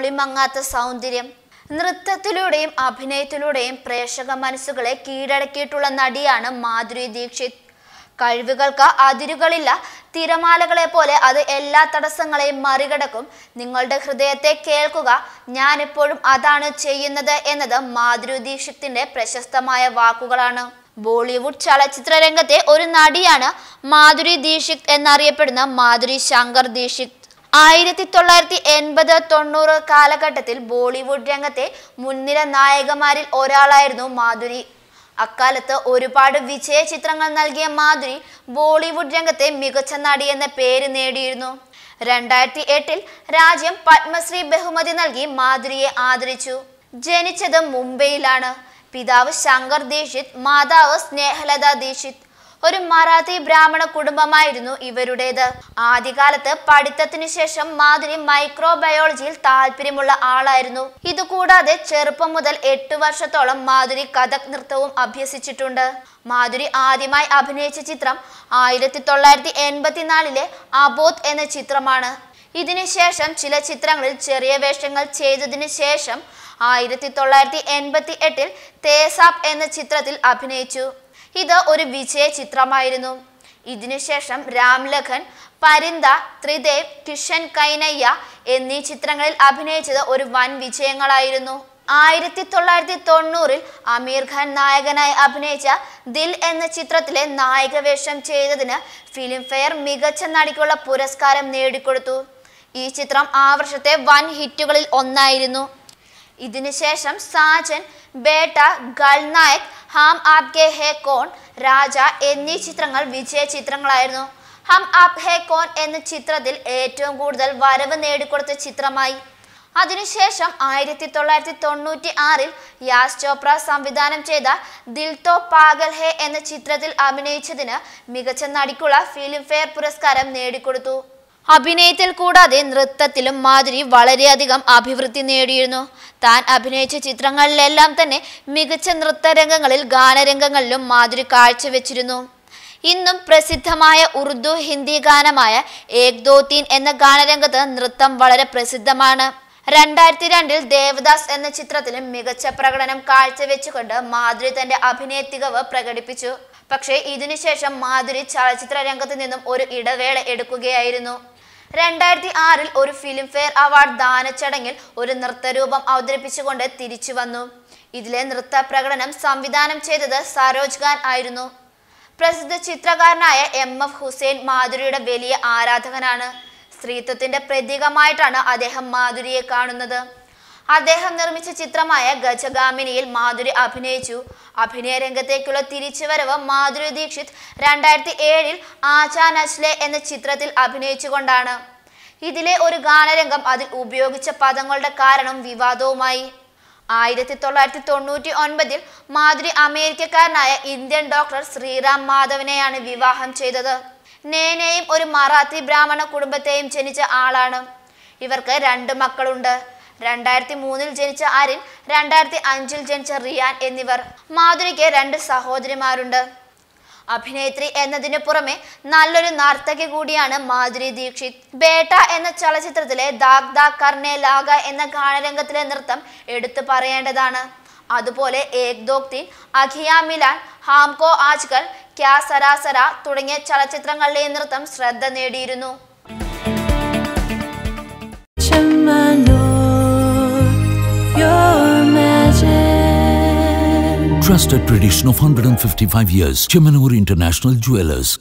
ഒളിമങ്ങാത്ത സൗന്ദര്യം നൃത്തത്തിലൂടെയും അഭിനയത്തിലൂടെയും പ്രേക്ഷക മനസ്സുകളെ കീഴടക്കിയിട്ടുള്ള നടിയാണ് മാധുരി ദീക്ഷിത് കഴിവുകൾക്ക് അതിരുകളില്ല തിരമാലകളെ പോലെ അത് എല്ലാ തടസ്സങ്ങളെയും മറികടക്കും നിങ്ങളുടെ ഹൃദയത്തെ കേൾക്കുക ഞാൻ എപ്പോഴും അതാണ് ചെയ്യുന്നത് എന്നത് മാധുരി ദീക്ഷിത്തിന്റെ പ്രശസ്തമായ വാക്കുകളാണ് ബോളിവുഡ് ചലച്ചിത്ര രംഗത്തെ ഒരു നടിയാണ് മാധുരി ദീക്ഷിത് എന്നറിയപ്പെടുന്ന മാധുരി ശങ്കർ ദീക്ഷിത് ആയിരത്തി തൊള്ളായിരത്തി എൺപത് തൊണ്ണൂറ് കാലഘട്ടത്തിൽ ബോളിവുഡ് രംഗത്തെ മുൻനിര നായകമാരിൽ ഒരാളായിരുന്നു മാധുരി അക്കാലത്ത് ഒരുപാട് വിജയ ചിത്രങ്ങൾ നൽകിയ മാധുരി ബോളിവുഡ് രംഗത്തെ മികച്ച നടി എന്ന പേര് നേടിയിരുന്നു രണ്ടായിരത്തി എട്ടിൽ രാജ്യം പത്മശ്രീ ബഹുമതി നൽകി മാധുരിയെ ആദരിച്ചു ജനിച്ചത് മുംബൈയിലാണ് പിതാവ് ശങ്കർ ദീക്ഷിത് മാതാവ് സ്നേഹലത ദീക്ഷിത് ഒരു മറാത്തി ബ്രാഹ്മണ കുടുംബമായിരുന്നു ഇവരുടേത് ആദ്യകാലത്ത് പഠിത്തത്തിനു ശേഷം മാധുരി മൈക്രോബയോളജിയിൽ താല്പര്യമുള്ള ആളായിരുന്നു ഇതുകൂടാതെ ചെറുപ്പം മുതൽ എട്ടു വർഷത്തോളം മാധുരി കഥക് നൃത്തവും അഭ്യസിച്ചിട്ടുണ്ട് മാധുരി ആദ്യമായി അഭിനയിച്ച ചിത്രം ആയിരത്തി തൊള്ളായിരത്തി എൺപത്തിനാലിലെ അബോത് എന്ന ചിത്രമാണ് ഇതിനുശേഷം ചില ചിത്രങ്ങളിൽ ചെറിയ വേഷങ്ങൾ ചെയ്തതിനു ശേഷം ആയിരത്തി തൊള്ളായിരത്തി എൺപത്തി എട്ടിൽ തേസാപ് എന്ന ചിത്രത്തിൽ അഭിനയിച്ചു ഇത് ഒരു വിജയ ചിത്രമായിരുന്നു ഇതിനുശേഷം രാംലഖൻ പരിന്ത ത്രിദേവ് കിഷൻ കൈനയ്യ എന്നീ ചിത്രങ്ങളിൽ അഭിനയിച്ചത് ഒരു വൻ വിജയങ്ങളായിരുന്നു ആയിരത്തി തൊള്ളായിരത്തി തൊണ്ണൂറിൽ അമീർ ഖാൻ നായകനായി അഭിനയിച്ച ദിൽ എന്ന ചിത്രത്തിലെ നായക വേഷം ചെയ്തതിന് ഫിലിംഫെയർ മികച്ച നടിക്കുള്ള പുരസ്കാരം നേടിക്കൊടുത്തു ഈ ചിത്രം ആ വർഷത്തെ വൻ ഹിറ്റുകളിൽ ഒന്നായിരുന്നു ഇതിനുശേഷം സാജൻ ബേട്ട ഗൾനായക് ഹാം ആപ് കെ ഹേ കോൺ രാജ എന്നീ ചിത്രങ്ങൾ വിജയ ചിത്രങ്ങളായിരുന്നു ഹം ആപ് ഹേ കോൺ എന്ന ചിത്രത്തിൽ ഏറ്റവും കൂടുതൽ വരവ് നേടിക്കൊടുത്ത ചിത്രമായി അതിനുശേഷം ആയിരത്തി തൊള്ളായിരത്തി തൊണ്ണൂറ്റി ആറിൽ യാസ് ചോപ്ര സംവിധാനം ചെയ്ത ദിൽ തോ പാഗൽ ഹെ എന്ന ചിത്രത്തിൽ അഭിനയിച്ചതിന് മികച്ച നടിക്കുള്ള ഫിലിംഫെയർ പുരസ്കാരം നേടിക്കൊടുത്തു അഭിനയത്തിൽ കൂടാതെ നൃത്തത്തിലും മാധുരി വളരെയധികം അഭിവൃദ്ധി നേടിയിരുന്നു താൻ അഭിനയിച്ച ചിത്രങ്ങളിലെല്ലാം തന്നെ മികച്ച നൃത്തരംഗങ്ങളിൽ ഗാനരംഗങ്ങളിലും മാധുരി കാഴ്ചവെച്ചിരുന്നു ഇന്നും പ്രസിദ്ധമായ ഉറുദു ഹിന്ദി ഗാനമായ ഏക് ദോ തീൻ എന്ന ഗാനരംഗത്ത് നൃത്തം വളരെ പ്രസിദ്ധമാണ് രണ്ടായിരത്തി രണ്ടിൽ ദേവദാസ് എന്ന ചിത്രത്തിലും മികച്ച പ്രകടനം കാഴ്ചവെച്ചുകൊണ്ട് മാധുരി തന്റെ അഭിനയ പ്രകടിപ്പിച്ചു പക്ഷേ ഇതിനുശേഷം മാധുരി ചലച്ചിത്ര രംഗത്ത് നിന്നും ഒരു ഇടവേള എടുക്കുകയായിരുന്നു രണ്ടായിരത്തി ആറിൽ ഒരു ഫിലിംഫെയർ അവാർഡ് ദാന ചടങ്ങിൽ ഒരു നൃത്തരൂപം അവതരിപ്പിച്ചുകൊണ്ട് തിരിച്ചു വന്നു ഇതിലെ നൃത്ത പ്രകടനം സംവിധാനം ചെയ്തത് സരോജ് ഖാൻ ആയിരുന്നു പ്രസിദ്ധ ചിത്രകാരനായ എം എഫ് ഹുസൈൻ മാധുരിയുടെ വലിയ ആരാധകനാണ് സ്ത്രീത്വത്തിന്റെ പ്രതീകമായിട്ടാണ് അദ്ദേഹം മാധുരിയെ കാണുന്നത് അദ്ദേഹം നിർമ്മിച്ച ചിത്രമായ ഗജഗാമിനിയിൽ മാധുരി അഭിനയിച്ചു അഭിനയ രംഗത്തേക്കുള്ള തിരിച്ചുവരവ് മാധുരി ദീക്ഷിത് രണ്ടായിരത്തി ഏഴിൽ ആചാ നച്ലെ എന്ന ചിത്രത്തിൽ അഭിനയിച്ചുകൊണ്ടാണ് ഇതിലെ ഒരു ഗാനരംഗം അതിൽ ഉപയോഗിച്ച പദങ്ങളുടെ കാരണം വിവാദവുമായി ആയിരത്തി തൊള്ളായിരത്തി തൊണ്ണൂറ്റി ഒൻപതിൽ മാധുരി അമേരിക്കക്കാരനായ ഇന്ത്യൻ ഡോക്ടർ ശ്രീറാം മാധവനെയാണ് വിവാഹം ചെയ്തത് നേനയും ഒരു മറാത്തി ബ്രാഹ്മണ കുടുംബത്തെയും ജനിച്ച ആളാണ് ഇവർക്ക് രണ്ട് മക്കളുണ്ട് രണ്ടായിരത്തി മൂന്നിൽ ജനിച്ച ആരിൻ രണ്ടായിരത്തി അഞ്ചിൽ ജനിച്ച റിയാൻ എന്നിവർ മാധുരിക്ക് രണ്ട് സഹോദരിമാരുണ്ട് അഭിനേത്രി എന്നതിന് പുറമെ നല്ലൊരു നർത്തകി കൂടിയാണ് മാധുരി ദീക്ഷിത് ബേട്ട എന്ന ചലച്ചിത്രത്തിലെ ദാഗ് ദാഗ് കർണേ ലാഗ എന്ന ഗാനരംഗത്തിലെ നൃത്തം എടുത്തു പറയേണ്ടതാണ് അതുപോലെ ഏക് ദോക്തിൻ അഖിയ മിലാൻ ഹാംകോ ആജ്കൾ ക്യാ സരാസര തുടങ്ങിയ ചലച്ചിത്രങ്ങളിലെ നൃത്തം ശ്രദ്ധ നേടിയിരുന്നു Trusted tradition of 155 years, Chemanur International Jewelers.